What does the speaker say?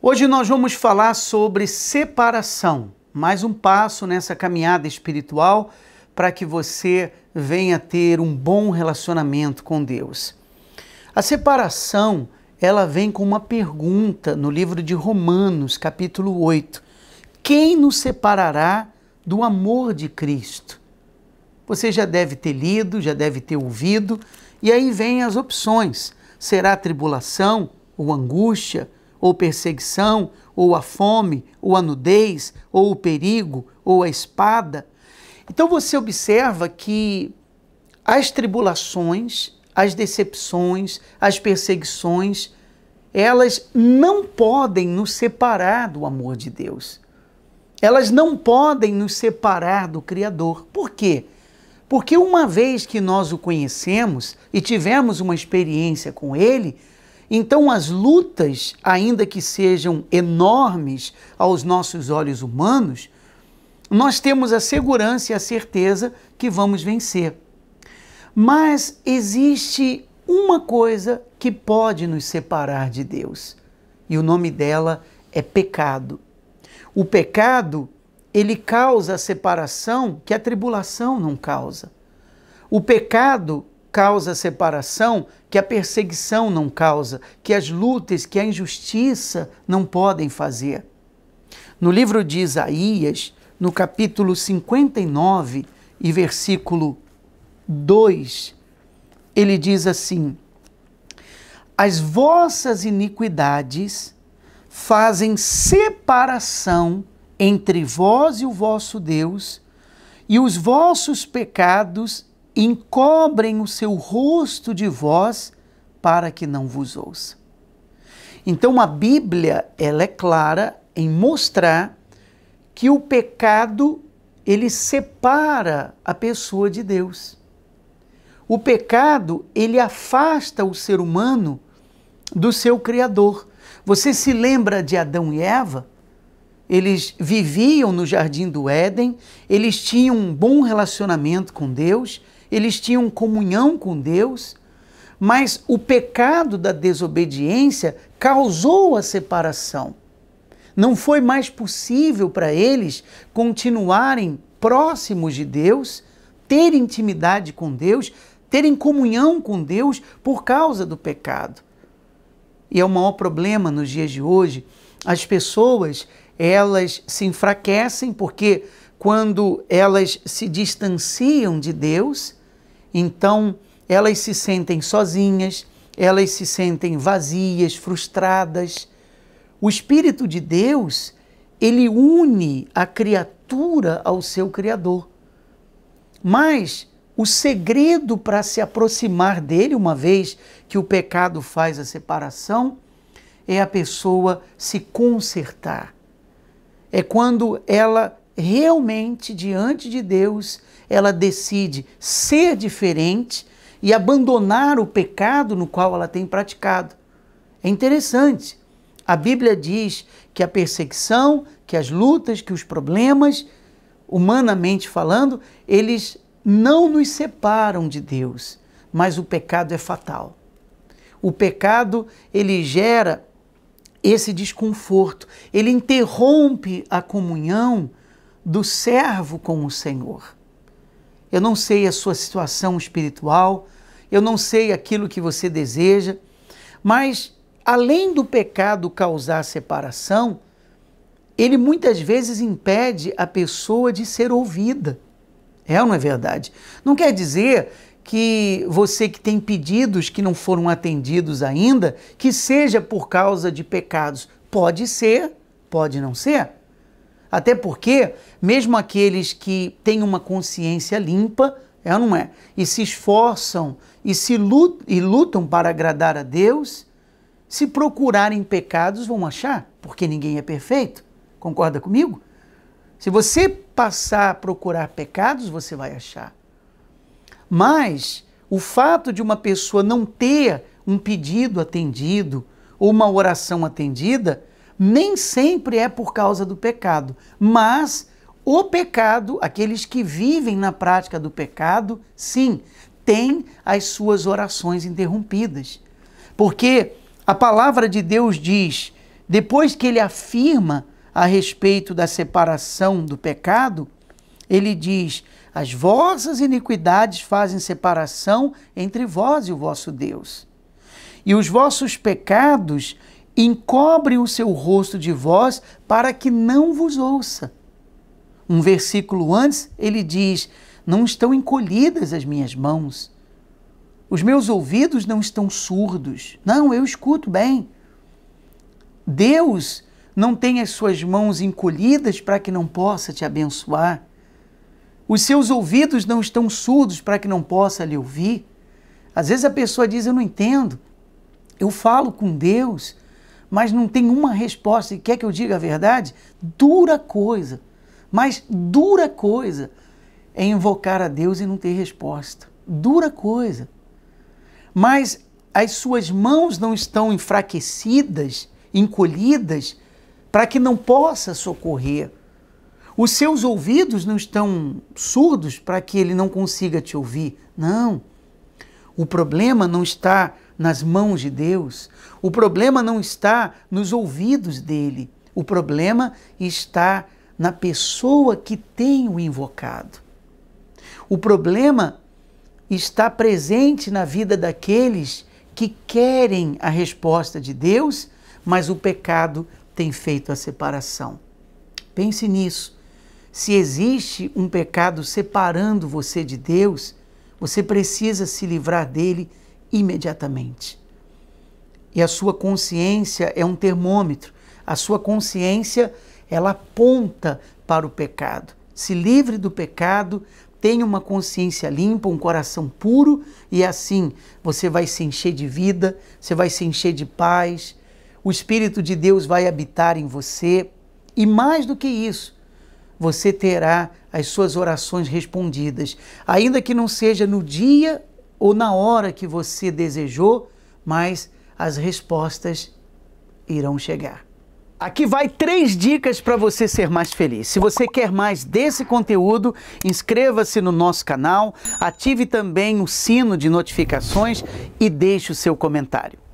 Hoje nós vamos falar sobre separação, mais um passo nessa caminhada espiritual para que você venha ter um bom relacionamento com Deus. A separação, ela vem com uma pergunta no livro de Romanos, capítulo 8. Quem nos separará do amor de Cristo? Você já deve ter lido, já deve ter ouvido, e aí vem as opções. Será tribulação ou angústia? ou perseguição, ou a fome, ou a nudez, ou o perigo, ou a espada. Então você observa que as tribulações, as decepções, as perseguições, elas não podem nos separar do amor de Deus. Elas não podem nos separar do Criador. Por quê? Porque uma vez que nós o conhecemos e tivemos uma experiência com ele, então, as lutas, ainda que sejam enormes aos nossos olhos humanos, nós temos a segurança e a certeza que vamos vencer. Mas existe uma coisa que pode nos separar de Deus, e o nome dela é pecado. O pecado, ele causa a separação que a tribulação não causa. O pecado causa separação que a perseguição não causa, que as lutas, que a injustiça não podem fazer. No livro de Isaías, no capítulo 59 e versículo 2, ele diz assim: As vossas iniquidades fazem separação entre vós e o vosso Deus, e os vossos pecados encobrem o seu rosto de vós para que não vos ouça. Então a Bíblia, ela é clara em mostrar que o pecado ele separa a pessoa de Deus. O pecado, ele afasta o ser humano do seu criador. Você se lembra de Adão e Eva? Eles viviam no jardim do Éden, eles tinham um bom relacionamento com Deus, eles tinham comunhão com Deus, mas o pecado da desobediência causou a separação. Não foi mais possível para eles continuarem próximos de Deus, ter intimidade com Deus, terem comunhão com Deus por causa do pecado. E é o maior problema nos dias de hoje. As pessoas, elas se enfraquecem porque quando elas se distanciam de Deus, então, elas se sentem sozinhas, elas se sentem vazias, frustradas. O Espírito de Deus, ele une a criatura ao seu Criador. Mas o segredo para se aproximar dele, uma vez que o pecado faz a separação, é a pessoa se consertar. É quando ela realmente diante de Deus ela decide ser diferente e abandonar o pecado no qual ela tem praticado. É interessante. A Bíblia diz que a perseguição, que as lutas, que os problemas, humanamente falando, eles não nos separam de Deus, mas o pecado é fatal. O pecado, ele gera esse desconforto, ele interrompe a comunhão do servo com o Senhor. Eu não sei a sua situação espiritual, eu não sei aquilo que você deseja, mas além do pecado causar separação, ele muitas vezes impede a pessoa de ser ouvida. É ou não é verdade? Não quer dizer que você que tem pedidos que não foram atendidos ainda, que seja por causa de pecados. Pode ser, pode não ser. Até porque, mesmo aqueles que têm uma consciência limpa, é ou não é? E se esforçam e se lutam, e lutam para agradar a Deus, se procurarem pecados, vão achar, porque ninguém é perfeito. Concorda comigo? Se você passar a procurar pecados, você vai achar. Mas o fato de uma pessoa não ter um pedido atendido ou uma oração atendida nem sempre é por causa do pecado, mas o pecado, aqueles que vivem na prática do pecado, sim, têm as suas orações interrompidas. Porque a palavra de Deus diz, depois que ele afirma a respeito da separação do pecado, ele diz: As vossas iniquidades fazem separação entre vós e o vosso Deus. E os vossos pecados encobre o seu rosto de vós para que não vos ouça. Um versículo antes, ele diz: Não estão encolhidas as minhas mãos, os meus ouvidos não estão surdos. Não, eu escuto bem. Deus não tem as suas mãos encolhidas para que não possa te abençoar. Os seus ouvidos não estão surdos para que não possa lhe ouvir. Às vezes a pessoa diz: Eu não entendo. Eu falo com Deus mas não tem uma resposta e quer que eu diga a verdade, dura coisa, mas dura coisa é invocar a Deus e não ter resposta. Dura coisa. Mas as suas mãos não estão enfraquecidas, encolhidas, para que não possa socorrer. Os seus ouvidos não estão surdos para que ele não consiga te ouvir. Não. O problema não está nas mãos de Deus. O problema não está nos ouvidos dele. O problema está na pessoa que tem o invocado. O problema está presente na vida daqueles que querem a resposta de Deus, mas o pecado tem feito a separação. Pense nisso. Se existe um pecado separando você de Deus, você precisa se livrar dele imediatamente. E a sua consciência é um termômetro. A sua consciência, ela aponta para o pecado. Se livre do pecado, tenha uma consciência limpa, um coração puro, e assim você vai se encher de vida, você vai se encher de paz, o Espírito de Deus vai habitar em você, e mais do que isso, você terá as suas orações respondidas, ainda que não seja no dia ou na hora que você desejou, mas as respostas irão chegar. Aqui vai três dicas para você ser mais feliz. Se você quer mais desse conteúdo, inscreva-se no nosso canal, ative também o sino de notificações e deixe o seu comentário.